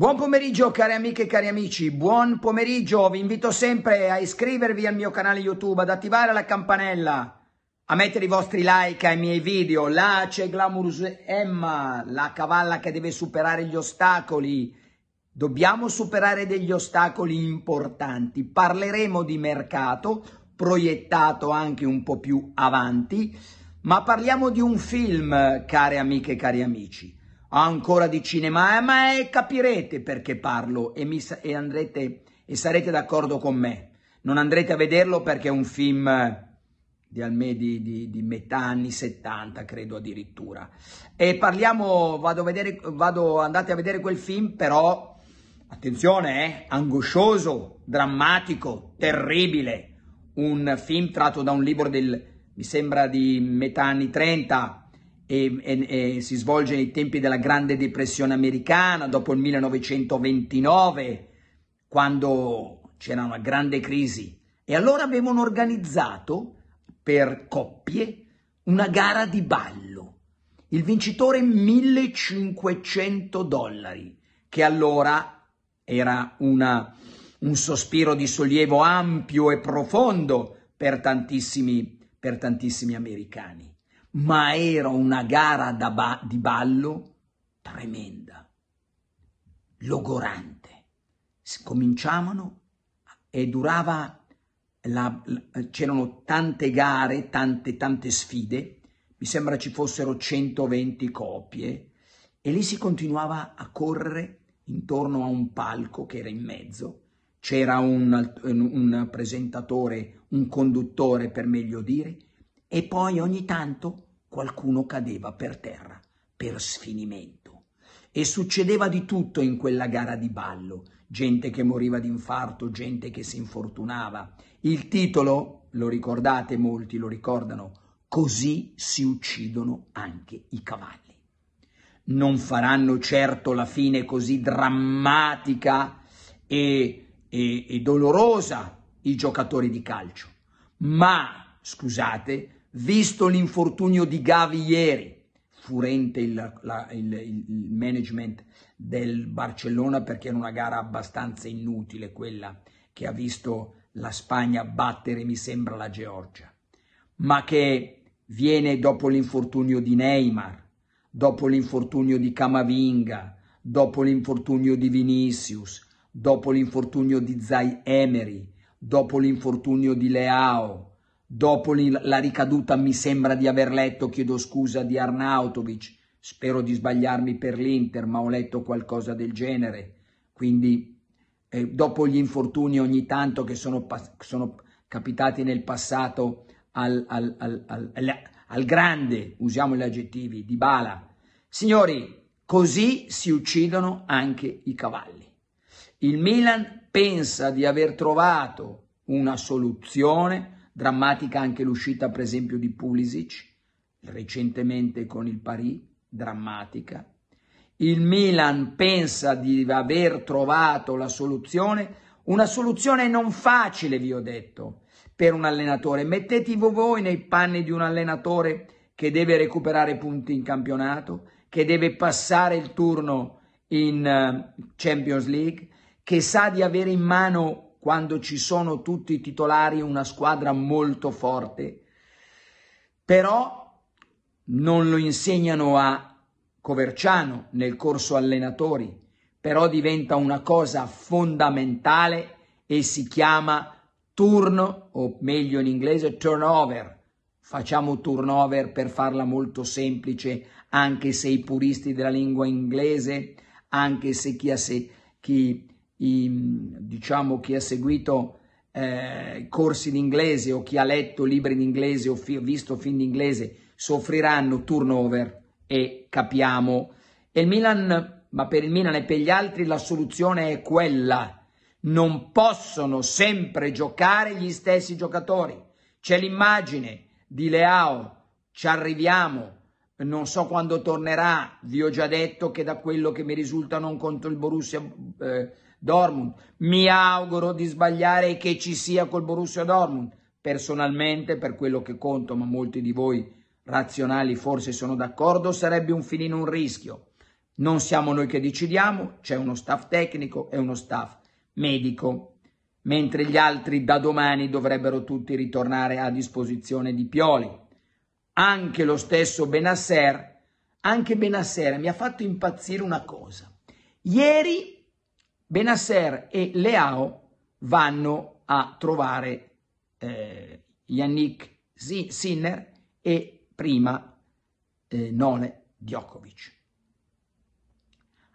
Buon pomeriggio cari amiche e cari amici, buon pomeriggio, vi invito sempre a iscrivervi al mio canale YouTube, ad attivare la campanella, a mettere i vostri like ai miei video, là c'è Glamourous Emma, la cavalla che deve superare gli ostacoli, dobbiamo superare degli ostacoli importanti, parleremo di mercato, proiettato anche un po' più avanti, ma parliamo di un film, care amiche e cari amici, ancora di cinema, eh, ma è, eh, capirete perché parlo e, mi, e, andrete, e sarete d'accordo con me. Non andrete a vederlo perché è un film eh, di, almeno di, di, di, metà anni 70, credo addirittura. E parliamo, vado a vedere, vado, andate a vedere quel film, però, attenzione, eh, angoscioso, drammatico, terribile. Un film tratto da un libro del, mi sembra, di metà anni 30, e, e, e si svolge nei tempi della Grande Depressione americana, dopo il 1929, quando c'era una grande crisi. E allora avevano organizzato per coppie una gara di ballo. Il vincitore 1500 dollari, che allora era una, un sospiro di sollievo ampio e profondo per tantissimi, per tantissimi americani ma era una gara ba- di ballo tremenda, logorante. Cominciavano e durava, la, la, c'erano tante gare, tante, tante sfide, mi sembra ci fossero 120 coppie, e lì si continuava a correre intorno a un palco che era in mezzo. C'era un, un presentatore, un conduttore per meglio dire, e poi ogni tanto qualcuno cadeva per terra, per sfinimento. E succedeva di tutto in quella gara di ballo, gente che moriva di infarto, gente che si infortunava. Il titolo, lo ricordate, molti lo ricordano, così si uccidono anche i cavalli. Non faranno certo la fine così drammatica e, e, e dolorosa i giocatori di calcio, ma, scusate, Visto l'infortunio di Gavi ieri, furente il, la, il, il management del Barcellona perché era una gara abbastanza inutile quella che ha visto la Spagna battere, mi sembra, la Georgia, ma che viene dopo l'infortunio di Neymar, dopo l'infortunio di Camavinga, dopo l'infortunio di Vinicius, dopo l'infortunio di Zai Emery, dopo l'infortunio di Leao, Dopo la ricaduta mi sembra di aver letto, chiedo scusa, di Arnautovic. Spero di sbagliarmi per l'Inter, ma ho letto qualcosa del genere. Quindi eh, dopo gli infortuni ogni tanto che sono, sono capitati nel passato al, al, al, al grande, usiamo gli aggettivi, di Bala. Signori, così si uccidono anche i cavalli. Il Milan pensa di aver trovato una soluzione Drammatica anche l'uscita, per esempio, di Pulisic, recentemente con il Paris, drammatica. Il Milan pensa di aver trovato la soluzione, una soluzione non facile, vi ho detto, per un allenatore. Mettetevi voi nei panni di un allenatore che deve recuperare punti in campionato, che deve passare il turno in eh, Champions League, che sa di avere in mano quando ci sono tutti i titolari una squadra molto forte, però non lo insegnano a Coverciano nel corso allenatori, però diventa una cosa fondamentale e si chiama turno, o meglio in inglese turnover. Facciamo turnover per farla molto semplice, anche se i puristi della lingua inglese, anche se chi, se, chi i, diciamo, chi ha seguito eh, corsi d'inglese o chi ha letto libri in inglese o fi- visto film in inglese soffriranno turnover e capiamo. E il Milan, ma per il Milan e per gli altri la soluzione è quella. Non possono sempre giocare gli stessi giocatori. C'è l'immagine di Leao, ci arriviamo, non so quando tornerà, vi ho già detto che da quello che mi risulta non contro il Borussia eh, Dortmund. Mi auguro di sbagliare e che ci sia col Borussia Dortmund. Personalmente, per quello che conto, ma molti di voi razionali forse sono d'accordo, sarebbe un filino un rischio. Non siamo noi che decidiamo, c'è uno staff tecnico e uno staff medico, mentre gli altri da domani dovrebbero tutti ritornare a disposizione di Pioli. Anche lo stesso Benasser, anche Benasser mi ha fatto impazzire una cosa. Ieri Benasser e Leao vanno a trovare eh, Yannick Sinner e prima eh, Nole Djokovic.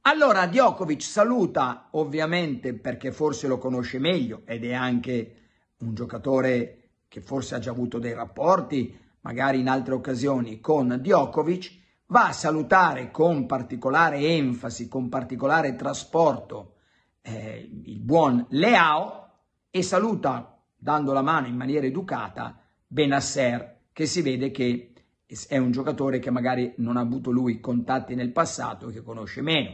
Allora Djokovic saluta ovviamente perché forse lo conosce meglio ed è anche un giocatore che forse ha già avuto dei rapporti, magari in altre occasioni, con Djokovic, va a salutare con particolare enfasi, con particolare trasporto eh, il buon Leao e saluta, dando la mano in maniera educata, Benasser, che si vede che è un giocatore che magari non ha avuto lui contatti nel passato e che conosce meno.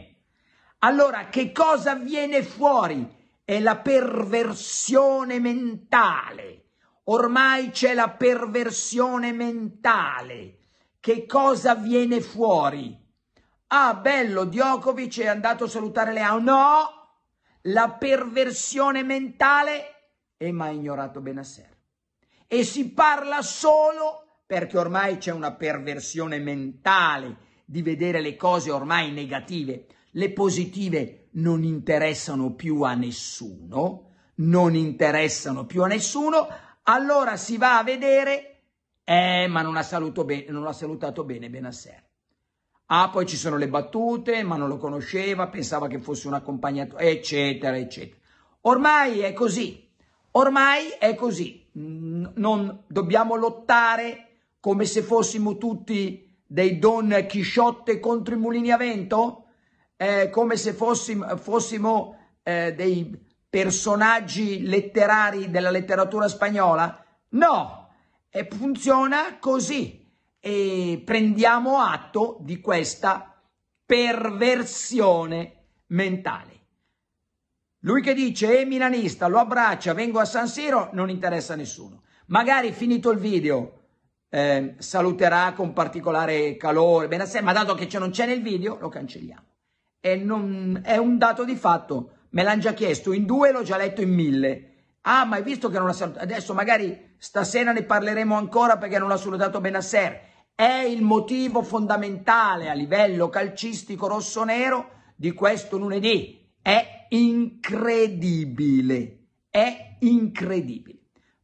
Allora, che cosa viene fuori? È la perversione mentale. Ormai c'è la perversione mentale. Che cosa viene fuori? Ah, bello, Djokovic è andato a salutare Leao. No, la perversione mentale e mi ha ignorato Benasser. E si parla solo perché ormai c'è una perversione mentale di vedere le cose ormai negative. Le positive non interessano più a nessuno, non interessano più a nessuno, allora si va a vedere, eh, ma non ha, ben, non ha salutato bene Benasser. Ah, poi ci sono le battute, ma non lo conosceva, pensava che fosse un accompagnatore, eccetera, eccetera. Ormai è così, ormai è così. Non dobbiamo lottare come se fossimo tutti dei Don Chisciotte contro i mulini a vento, eh, come se fossimo, fossimo eh, dei personaggi letterari della letteratura spagnola. No, e funziona così e prendiamo atto di questa perversione mentale. Lui che dice, eh milanista, lo abbraccia, vengo a San Siro, non interessa a nessuno. Magari finito il video eh, saluterà con particolare calore, benasera, ma dato che non c'è nel video, lo cancelliamo. E non, è un dato di fatto, me l'hanno già chiesto in due, l'ho già letto in mille. Ah, ma hai visto che non ha salutato? Adesso magari stasera ne parleremo ancora perché non ha salutato Benasser è il motivo fondamentale a livello calcistico rossonero di questo lunedì. È incredibile, è incredibile.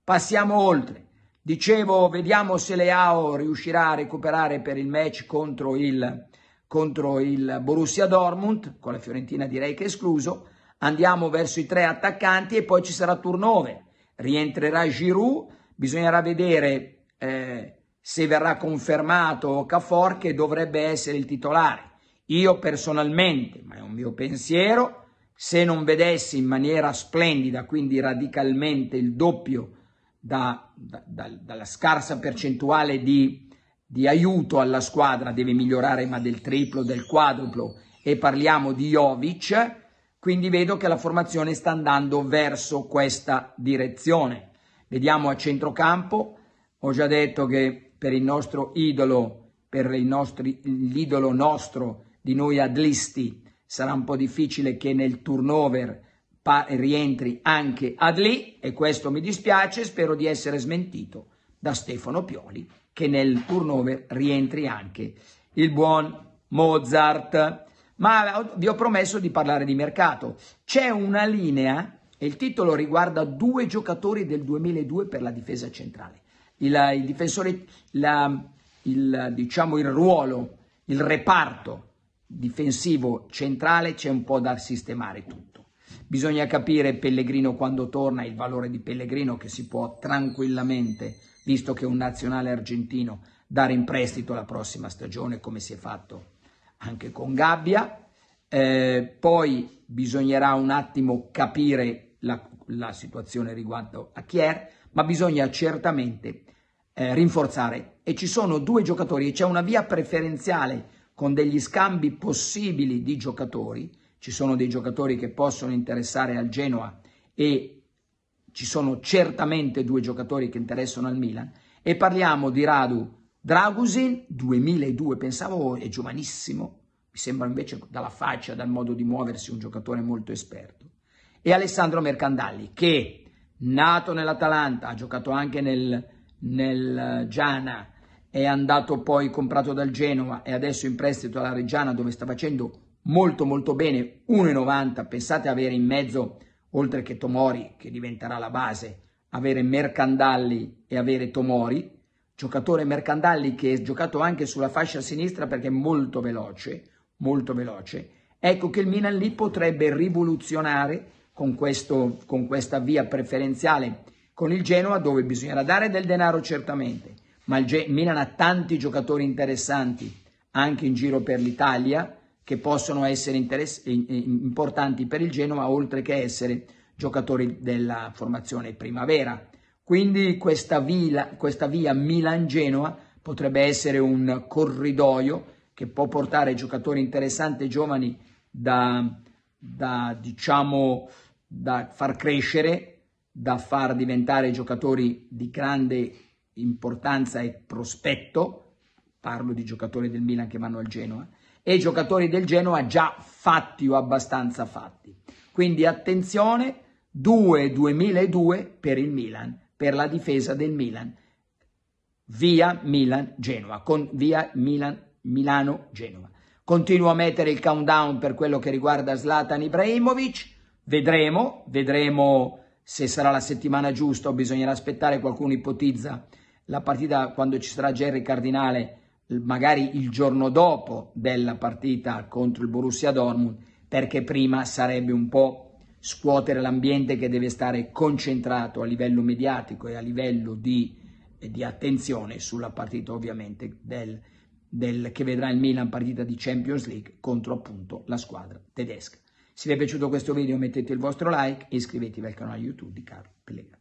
Passiamo oltre. Dicevo, vediamo se Leao riuscirà a recuperare per il match contro il, contro il Borussia Dortmund, con la Fiorentina direi che è escluso. Andiamo verso i tre attaccanti e poi ci sarà turno 9. Rientrerà Giroud, bisognerà vedere... Eh, se verrà confermato Cafor che dovrebbe essere il titolare. Io personalmente, ma è un mio pensiero, se non vedessi in maniera splendida, quindi radicalmente il doppio da, da, da, dalla scarsa percentuale di, di aiuto alla squadra, deve migliorare ma del triplo, del quadruplo, e parliamo di Jovic, quindi vedo che la formazione sta andando verso questa direzione. Vediamo a centrocampo, ho già detto che per il nostro idolo, per nostri, l'idolo nostro di noi adlisti. Sarà un po' difficile che nel turnover pa- rientri anche Adli e questo mi dispiace, spero di essere smentito da Stefano Pioli che nel turnover rientri anche il buon Mozart. Ma vi ho promesso di parlare di mercato. C'è una linea e il titolo riguarda due giocatori del 2002 per la difesa centrale il, il difensore, la, il, diciamo il ruolo, il reparto difensivo centrale c'è un po' da sistemare tutto. Bisogna capire Pellegrino quando torna, il valore di Pellegrino che si può tranquillamente, visto che è un nazionale argentino, dare in prestito la prossima stagione come si è fatto anche con Gabbia. Eh, poi bisognerà un attimo capire la, la situazione riguardo a Chier, ma bisogna certamente eh, rinforzare. E ci sono due giocatori, c'è una via preferenziale con degli scambi possibili di giocatori, ci sono dei giocatori che possono interessare al Genoa e ci sono certamente due giocatori che interessano al Milan e parliamo di Radu Dragusin 2002, pensavo oh, è giovanissimo, mi sembra invece dalla faccia, dal modo di muoversi un giocatore molto esperto e Alessandro Mercandalli che nato nell'Atalanta, ha giocato anche nel, nel eh, Giana, è andato poi comprato dal Genova e adesso in prestito alla Reggiana dove sta facendo molto molto bene, 1,90, pensate avere in mezzo, oltre che Tomori che diventerà la base, avere Mercandalli e avere Tomori, giocatore Mercandalli che è giocato anche sulla fascia sinistra perché è molto veloce, molto veloce, ecco che il Milan lì potrebbe rivoluzionare con, questo, con questa via preferenziale con il Genoa dove bisognerà dare del denaro certamente, ma il Gen- Milan ha tanti giocatori interessanti anche in giro per l'Italia che possono essere interess- importanti per il Genoa oltre che essere giocatori della formazione primavera. Quindi questa via, questa via Milan-Genoa potrebbe essere un corridoio che può portare giocatori interessanti e giovani da, da diciamo, da far crescere, da far diventare giocatori di grande importanza e prospetto, parlo di giocatori del Milan che vanno al Genoa, e giocatori del Genoa già fatti o abbastanza fatti. Quindi attenzione, 2-2002 per il Milan, per la difesa del Milan, via Milan-Genoa, con via Milan-Milano-Genoa. Continuo a mettere il countdown per quello che riguarda Zlatan Ibrahimovic, Vedremo, vedremo se sarà la settimana giusta o bisognerà aspettare, qualcuno ipotizza la partita quando ci sarà Jerry Cardinale, magari il giorno dopo della partita contro il Borussia Dortmund, perché prima sarebbe un po' scuotere l'ambiente che deve stare concentrato a livello mediatico e a livello di, eh, di attenzione sulla partita ovviamente del, del, che vedrà il Milan partita di Champions League contro appunto la squadra tedesca se vi è piaciuto questo video mettete il vostro like e iscrivetevi al canale YouTube di Carlo Pellegrino.